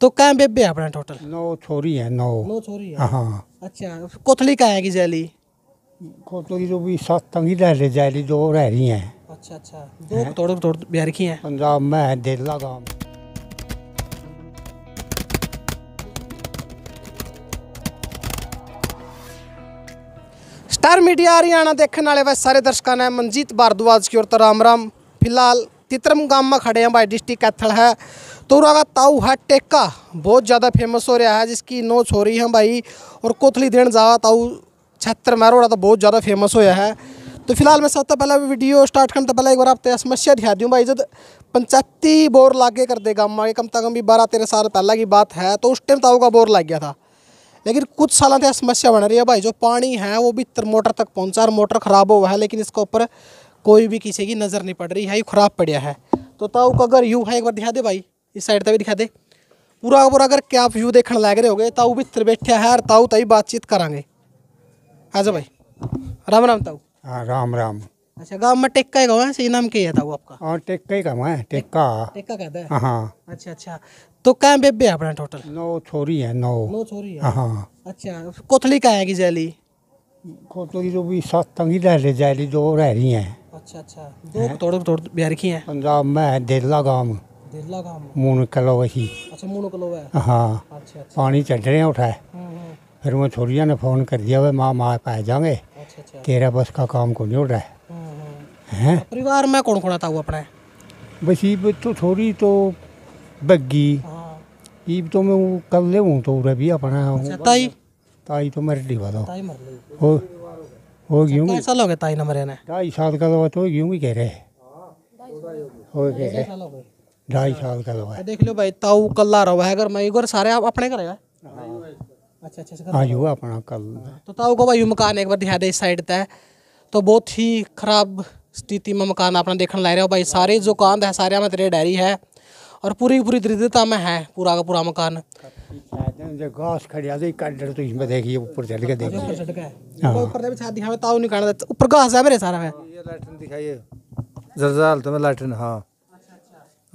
तो क्या बेबे है अपना टोटल नौ छोरी है नौ नौ छोरी है हाँ अच्छा कोथली का है कि जैली कोथली जो तो भी सात तंगी रह रही जैली दो रह रही हैं अच्छा अच्छा दो तोड़ तोड़ बिहार की हैं पंजाब में है देला गाँव स्टार मीडिया हरियाणा देखने वाले वह सारे दर्शकों ने मनजीत भारद्वाज की ओर तो राम राम फिलहाल तितरम गांव में खड़े हैं भाई डिस्ट्रिक्ट कैथल है का ताऊ है टेका बहुत ज़्यादा फेमस हो रहा है जिसकी नोच हो रही है भाई और कोथली देन जावा ताऊ छत्र मैरोड़ा तो बहुत ज़्यादा फेमस होया है तो फिलहाल मैं सबसे पहले वीडियो स्टार्ट करने से पहले एक बार आप समस्या दिखा दूँ भाई जब पंचायती बोर लागे कर देगा अम्मा कम से कम भी बारह तेरह साल पहला की बात है तो उस टाइम ताऊ का बोर लग गया था लेकिन कुछ सालों से समस्या बन रही है भाई जो पानी है वो भी मोटर तक पहुँचा और मोटर ख़राब हुआ है लेकिन इसके ऊपर कोई भी किसी की नज़र नहीं पड़ रही है ये ख़राब पड़ गया है तो ताऊ का अगर यू है एक बार दिखा दे भाई इस साइड दिखा ਇਸ ਸਾਈਡ ਤੇ ਵੀ ਦਿਖਾ ਦੇ व्यू ਪੂਰਾ लग रहे हो गए ਲੱਗ ਰਹੇ ਹੋਗੇ बैठे है और ताऊ तभी बातचीत ਬਾਤਚੀਤ ਕਰਾਂਗੇ आजा भाई राम राम ताऊ हाँ राम राम अच्छा गांव में टेक्का ही गाँव है सही नाम के है ताऊ आपका हाँ टेक्का ही गाँव है टेक्का टेक्का कहते हैं हाँ, हाँ अच्छा अच्छा तो क्या बेबे है अपना टोटल नौ छोरी है नौ नौ छोरी है हाँ अच्छा कोथली का है कि जैली कोथली जो तो भी सात तंगी रह रही जैली दो रह रही हैं अच्छा अच्छा दो तोड़ तोड़ बिहार की हैं पंजाब में है देला गाँव मून कलो अच्छा मून कलो है हाँ अच्छा, पानी चढ़ रहे उठा फिर छोरिया ने फ़ोन कर दिया माँ माँ तेरा बस का काम रहा है हैं परिवार में कौन कौन आता हुआ तो थोड़ी तो बग्गी ईब तो मैं कल ले हूँ तो उरे भी अपना ताई ताई तो मर ली बताओ हो हो साल हो गए ताई मरे ढाई साल का तो हो कह रहे हो गए ढाई साल का हुआ है देख लो भाई ताऊ कल्ला रहा है अगर मैं घर सारे आप अपने घर है अच्छा, अच्छा अच्छा हाँ हुआ अपना कल तो ताऊ को भाई मकान एक बार दिखा दे इस साइड तय तो बहुत ही खराब स्थिति में मकान अपना देखने ला रहे हो भाई सारे जो कांद है सारे में तेरे डायरी है और पूरी पूरी दरिद्रता में है पूरा का पूरा मकान घास खड़िया कटर तो इसमें देखिए ऊपर चढ़ के देखिए ऊपर हाँ। ताऊ निकाल ऊपर घास है मेरे सारा में लाइटन दिखाइए जरजाल तो मैं लाइटन हाँ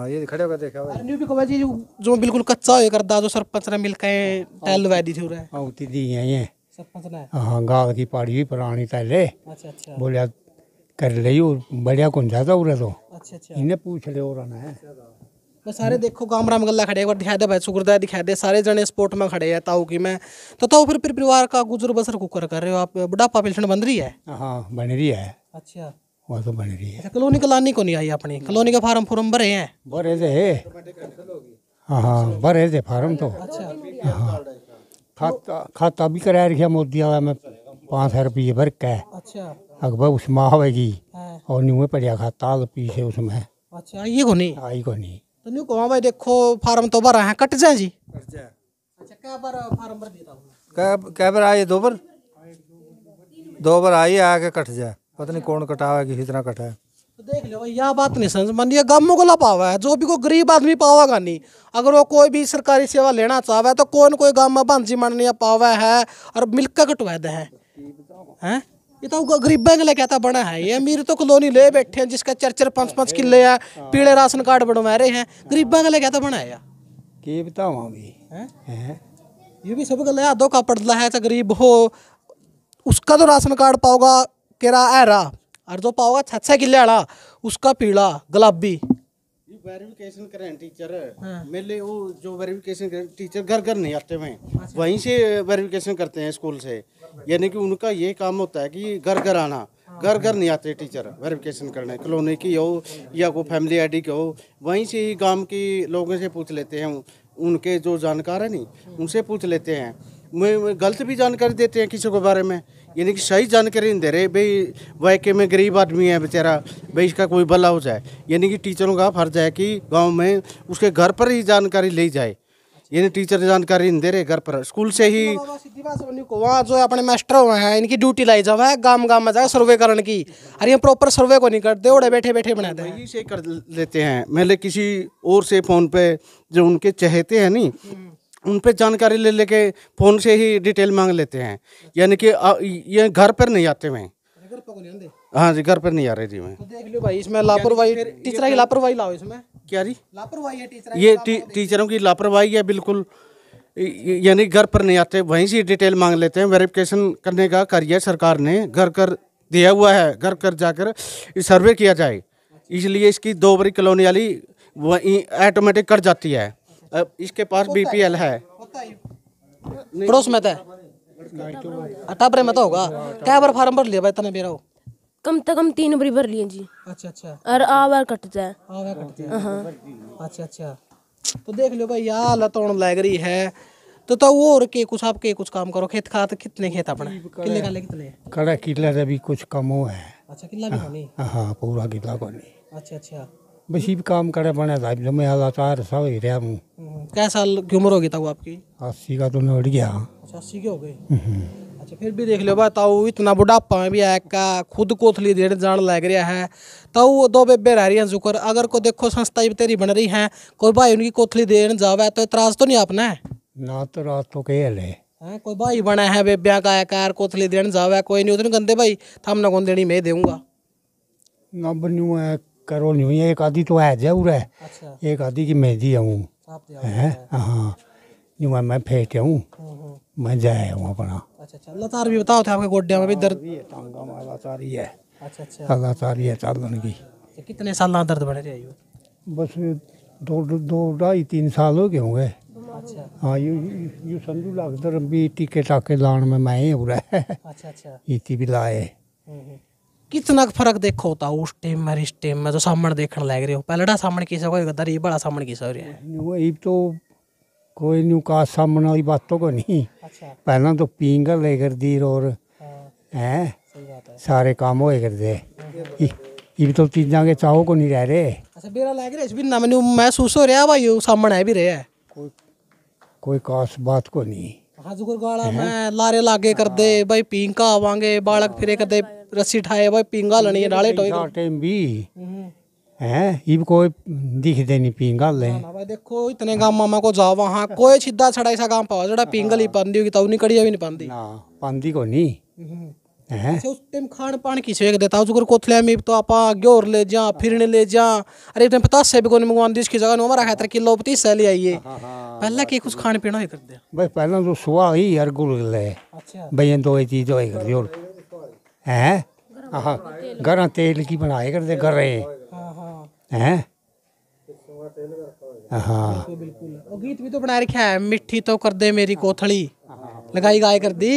हाँ ये खड़े होकर देखा न्यू जो बिल्कुल कच्चा सरपंच ने टाइल लगा दी थी उरे दी है ये सरपंच ने हां की पुरानी अच्छा अच्छा बोलिया कर बढ़िया कौन जाता उरे तो अच्छा अच्छा इन्हें पूछ ले और आना है तो सारे देखो राम गल्ला खड़े दिखा दे भाई दिखा दे सारे जने स्पोर्ट में खड़े हैं ताऊ की मैं तो ताऊ फिर फिर परिवार का गुजर बसर कुकर कर रहे हो आप बुढ़ापा पेंशन बन रही है हाँ, बन रही है अच्छा वहाँ तो बन रही है अच्छा, कॉलोनी कलानी को नहीं आई अपनी कॉलोनी का फार्म फुरम भरे हैं भरे थे हाँ हाँ भरे थे फार्म तो अच्छा हाँ खाता खाता भी कराया रखा मोदी वाला मैं पाँच सौ रुपये भर के अच्छा अकबर उसमें आवेगी हाँ। और न्यू पड़िया खाता पीछे उसमें अच्छा ये को नहीं आई को नहीं तो न्यू को भाई देखो फार्म तो भरा है कट जाए जी अच्छा क्या बार फार्म भर देता हूँ क्या क्या बार दो बार दो बार आई आके कट जाए पता नहीं कौन कटा है किसी तरह कटा है तो देख लो यह बात नहीं समझ मान लिया गम को पावा है जो भी को गरीब आदमी पावागा नहीं अगर वो कोई भी सरकारी सेवा लेना चाहे तो कौन कोई गम में भांजी मरनी पावा है और मिलकर दे है ये तो गरीबों के लिए कहता बना है ये अमीर तो कलोनी ले बैठे हैं जिसका चार चार पाँच पाँच किले है पीले राशन कार्ड बनवा रहे हैं गरीबों के लिए कहता बना है की बताओ अभी ये भी सब गले दो का पड़ता है चाहे गरीब हो उसका तो राशन कार्ड पाओगा केरा हैरा और जो तो पाओगा छत से किले आला उसका पीला गुलाबी वेरिफिकेशन करें टीचर हाँ। मेरे वो जो वेरिफिकेशन करें टीचर घर घर नहीं आते हैं अच्छा। वहीं से वेरिफिकेशन करते हैं स्कूल से यानी कि उनका ये काम होता है कि घर घर आना हाँ। घर घर नहीं आते टीचर वेरिफिकेशन करने कलोनी की हो या को फैमिली आईडी की हो वहीं से ही गांव के लोगों से पूछ लेते हैं उनके जो जानकार है नहीं हाँ। उनसे पूछ लेते हैं गलत भी जानकारी देते हैं किसी के बारे में यानी कि सही जानकारी नहीं दे रहे भाई वाकई में गरीब आदमी है बेचारा भाई इसका कोई भला हो जाए यानी कि टीचरों का फर्ज है कि गांव में उसके घर पर ही जानकारी ले जाए यानी टीचर जानकारी नहीं दे रहे घर पर स्कूल से ही वहाँ जो अपने मास्टर हुए हैं इनकी ड्यूटी लाई जाओ है गांव गांव में जाए सर्वे करने की अरे ये प्रॉपर सर्वे को नहीं करते उड़े बैठे बैठे बना दे से कर लेते हैं मेरे किसी और से फ़ोन पे जो उनके चहेते हैं नहीं उन पर जानकारी ले लेके फ़ोन से ही डिटेल मांग लेते हैं यानी कि ये घर पर नहीं आते हुए हाँ जी घर पर नहीं आ रहे जी मैं तो देख लो भाई इसमें लापरवाही टीचर की लापरवाही लाओ इसमें क्या जी लापरवाही टीचर ये टीचरों की लापरवाही है बिल्कुल यानी घर पर नहीं आते वहीं से डिटेल मांग लेते हैं वेरिफिकेशन करने का कार्य सरकार ने घर कर दिया हुआ है घर कर जाकर सर्वे किया जाए इसलिए इसकी दो बड़ी कॉलोनी वाली वहीं ऑटोमेटिक कट जाती है अब इसके पास बीपीएल है पड़ोस में तो टापरे में तो होगा क्या बार फार्म भर लिया इतने मेरा कम से कम तीन बार भर लिए जी अच्छा अच्छा और आ कट जाए है कट जाए हाँ, हाँ। अच्छा अच्छा तो देख लो भाई यहाँ लतौण लग रही है तो तो वो और के कुछ आप के कुछ काम करो खेत खात तो कितने खेत अपने किले का कितने कड़ा किला भी कुछ कम हो है अच्छा किला भी हां हाँ, पूरा किला को अच्छा अच्छा बसीब काम करे बने भाई जो मैं हालाचार सब ही रहा हूँ हम्म, कै साल की उम्र होगी ताऊ आपकी अस्सी का तो नड़ गया अच्छा अस्सी के हो गए हम्म। अच्छा फिर भी देख लो भाई ताऊ इतना बुढ़ापा भी है का खुद को देर जान लग रहा है ताऊ दो बेबे रह रही हैं जुकर अगर को देखो संस्था तेरी बन रही है कोई भाई उनकी कोथली देन जावे तो इतराज तो नहीं आपने ना तो रात तो कह ले कोई भाई बना है बेबिया का कार कोथली देन जावे कोई नहीं उतने गंदे भाई थामना कौन देनी मैं देऊंगा ना बनियो है करोल नहीं हुई एक आधी तो है जरूर है अच्छा एक आधी की मेहंदी आऊँ हाँ। है हाँ यूँ मैं फेंक आऊँ हम्म, हम्म। मैं जाए हूँ अपना अच्छा, अच्छा। लतार भी बताओ थे आपके गोडे में भी दर्द टांगा अच्छा, लतार ही है अच्छा अच्छा लतार ही है चालन की कितने साल दर्द बढ़ रहे बस दो दो ढाई तीन साल हो गए होंगे हाँ यू यू समझू लाख दर भी टीके टाके लाने में मैं ही हो रहा है अच्छा अच्छा इति भी लाए हम्म, कितना फर्क देखो होता उस टाइम में इस टाइम में तो सामने देखने लग रहे हो पहले सामने की सको इधर ये बड़ा सामने की सो रहा है तो कोई न्यू का सामने वाली बात को नहीं अच्छा पहला तो पींगा ले दी और हाँ। है। सारे काम होए कर दे ये तो चीजा के चाहो को नहीं रह रहे अच्छा बेरा लग रहा है भी ना मैंने महसूस हो रहा भाई सामने है भी रहा कोई कोई खास बात को नहीं हाजुगर गाला मैं लारे लागे कर दे भाई पींका आवांगे बालक फिरे कर दे रस्सी ठाए भाई पींगा लनी डाले टोई टाइम भी हम्म। है इब कोई दिख दे नहीं पींगा ले भाई देखो इतने गांव मामा को जाओ वहां कोई सीधा छड़ा सा गांव पाओ जड़ा पींगल ही हाँ। पांदी होगी ताऊ नहीं कड़िया भी नहीं पांदी ना पांदी को नहीं अच्छा, उस टाइम खान पान की सेक देता उसको कोथले में तो आपा ग्योर ले जा हाँ। फिरने ले जा अरे टाइम पता भी कोने मंगवान देश की जगह हमारा खातर किलो पति ले आइए हाँ, हाँ, पहला के कुछ खान पीना ही कर दे भाई पहला तो सुबह ही यार गुल ले अच्छा भाई दो चीज दो ही कर दियो हैं हां तेल की बनाए कर दे कर रहे हैं हैं हाँ बिल्कुल गीत भी तो बना रखा है मिट्टी तो कर दे मेरी कोथली लगाई गाय कर दी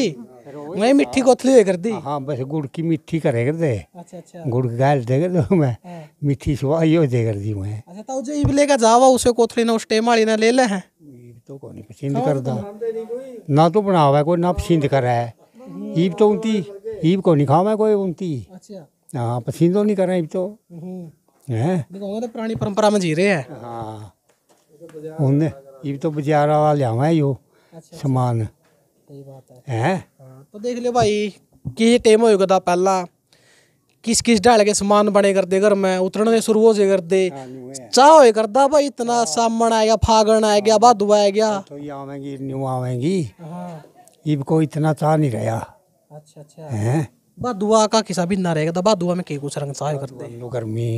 मैं मिट्टी कोथली कर दी हाँ बस गुड़ की मिट्टी करे कर दे अच्छा अच्छा गुड़ गाल दे कर दो तो मैं हाँ। मिट्टी सुबह यो दे कर दी मैं अच्छा तो जो इबले का जावा उसे कोथली ना उस टेम वाली ना ले ले हैं तो कोनी पसंद करदा ना तो बनावा कोई ना पसंद करे ईब तो उनती ईब को नहीं कोई उनती अच्छा हाँ पसंद तो नहीं करे ईब तो हम्म। हैं देखो तो पुरानी परंपरा में जी रहे हैं हाँ उनने ईब तो बाजार वाला लियावा यो अच्छा, सामान है हाँ, तो देख लियो भाई किस टाइम होएगा था पहला किस किस डाल के सामान बने करते घर में उतरने शुरू हो से करते हाँ, चाह होए करता भाई इतना हाँ। सामन आ गया फागण आ गया भादुआ आ गया तो न्यू आवेंगी इब को इतना चाह नहीं रहा अच्छा अच्छा हैं का किसा भी ना रहेगा था भादुआ में के कुछ रंग चाह करते गर्मी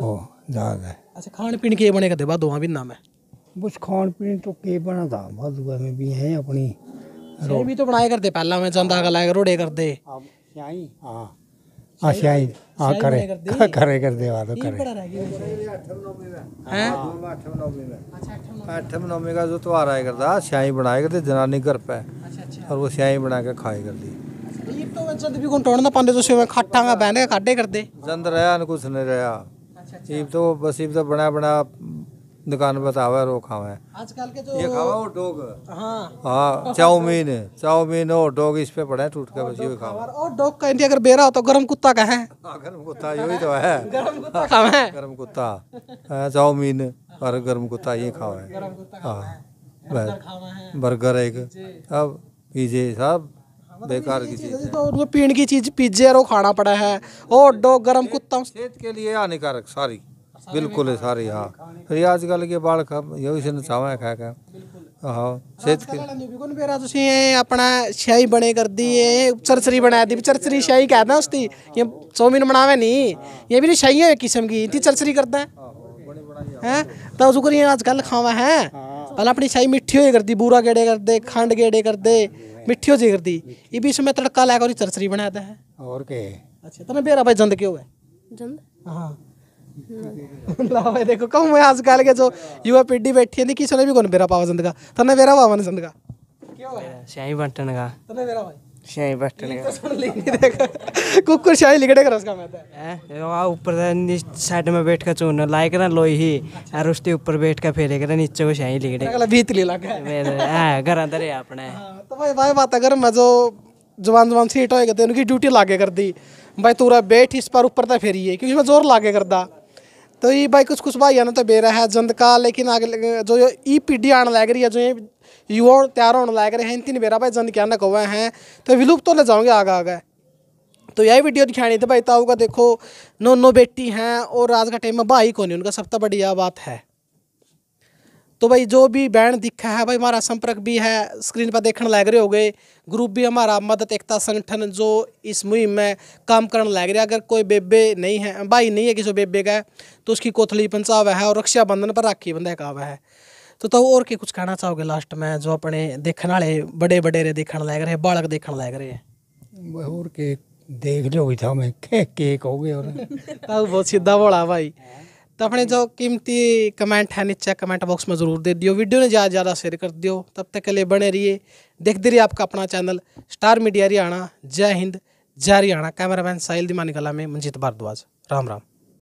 ओ ज्यादा अच्छा खान पीन के बने करते भादुआ भी ना में बस खान पीन तो के बना था भादुआ में भी है अपनी ਸਹੀ ਵੀ ਤਾਂ ਬਣਾਏ ਕਰਦੇ ਪਹਿਲਾਂ ਮੈਂ ਚੰਦਾ ਕਲਾਇਆ ਰੋੜੇ ਕਰਦੇ ਸਿਆਈ ਹਾਂ ਆ ਸਿਆਈ ਆ ਕਰੇ ਕਰੇ ਕਰਦੇ ਵਾਦੋ ਕਰੇ हैं आठम नौमी का जो त्योहार आया करता स्याई बनाया करते जनानी घर पे और वो स्याई बना के खाया करती ये तो मैं चंद भी कौन तोड़ना पांदे तो सिर्फ खट्टा का बहने खाटे करते जंद रहा न कुछ नहीं रहा ईब तो बस ईब तो बना बना दुकान बतावे रो खावे आजकल के जो ये खावा हॉट डॉग हाँ हाँ चाउमीन चाउमीन हॉट डॉग इस पे पड़े टूट के बस ये खावा और डॉग का इंडिया अगर बेरा हो तो गरम कुत्ता का है हाँ, गरम कुत्ता यही तो है गरम कुत्ता खावा है गर्म कुत्ता हाँ, चाउमीन और गरम कुत्ता ये खावा है हाँ बर्गर एक अब पीजे साहब हाँ, मतलब बेकार की चीज है तो पीण की चीज पिज्जे और खाना पड़ा है और डॉग गरम कुत्ता सेहत के लिए हानिकारक सारी बिल्कुल है सारी हाँ फिर आजकल के बाल खा यही से नचावा है खा के हाँ सेहत के बेरा ਤੁਸੀਂ ਆਪਣਾ ਸ਼ਾਹੀ ਬਣੇ ਕਰਦੀ ਏ ਚਰਚਰੀ ਬਣਾ ਦੀ ਚਰਚਰੀ ਸ਼ਾਹੀ ਕਹਦਾ ਉਸਦੀ ਇਹ ਚੌਮਿਨ ਬਣਾਵੇ ਨਹੀਂ ਇਹ ਵੀ ਸ਼ਾਹੀ ਹੈ ਕਿਸਮ ਕੀ ਇਤੀ ਚਰਚਰੀ ਕਰਦਾ ਹੈ ਤਾਂ ਉਸ ਕਰੀ ਅੱਜ ਕੱਲ ਖਾਵਾ ਹੈ ਪਹਿਲਾਂ ਆਪਣੀ ਸ਼ਾਹੀ ਮਿੱਠੀ ਹੋਏ ਕਰਦੀ ਬੂਰਾ ਗੇੜੇ ਕਰਦੇ ਖੰਡ ਗੇੜੇ ਕਰਦੇ मिट्टी हो जिगर दी ये भी इसमें तड़का लगाकर चरचरी बनाता है और के अच्छा तो बेरा भाई जंद क्यों है जंद हाँ लावा देखो कम है आजकल के जो युवा पीढ़ी बैठी है किसी ने भी कौन बेरा पावा जिंद तने बेरा पावा जिंद का शाही बटन का तने बेरा भाई शाही बटन का तो सुन ली नहीं देखा कुकुर शाही लिगड़े कर उसका मैं तो। है तो आ ऊपर साइड में बैठ कर चून लाए कर लोई ही और उसके ऊपर बैठ कर फेरे कर नीचे को शाही लिगड़े अगला बीत ले लगा है घर अंदर है अपने हाँ, तो भाई भाई बात अगर मैं जो जवान जवान सीट होएगा तो उनकी ड्यूटी लागे कर दी भाई तूरा बैठ इस पर ऊपर तक फेरी है क्योंकि मैं जोर लागे करता तो ये भाई कुछ कुछ भाई तो बेरा है जंद का लेकिन आगे जो ई पीढ़ी e आने लग रही है जो ये युवा तैयार होने लग रहे हैं इन तीन बेरा भाई जंद क्या ना कौए हैं तो विलुप्त तो ले जाऊँगे आगे आगे तो यही वीडियो दिखानी थी भाई ताऊ तो का देखो नो नो बेटी हैं और आज का टाइम में भाई कौन है उनका सबसे बढ़िया बात है तो भाई जो भी बैंड दिखा है भाई हमारा संपर्क भी है स्क्रीन पर देखने लग रहे हो गए ग्रुप भी हमारा मदद एकता संगठन जो इस मुहिम में काम करने लग रहा है अगर कोई बेबे नहीं है भाई नहीं है किसी बेबे का तो उसकी कोथली पंचाव है और रक्षाबंधन पर राखी बंधा का है तो तो और के कुछ कहना चाहोगे लास्ट में जो अपने देखने वाले बड़े बडेरे देखने लग रहे बालक देखने लग रहे हैं और के देख लो था मैं के केक हो गए और बहुत सीधा बोला भाई हाँ। तो अपने जो कीमती कमेंट है नीचे कमेंट बॉक्स में ज़रूर दे दियो वीडियो ने ज़्यादा ज़्यादा शेयर कर दियो तब तक के लिए बने रहिए देखते रहिए आपका अपना चैनल स्टार मीडिया हरियाणा जय हिंद जय हरियाणा कैमरामैन साहिल दिमानी कला में मंजीत भारद्वाज राम राम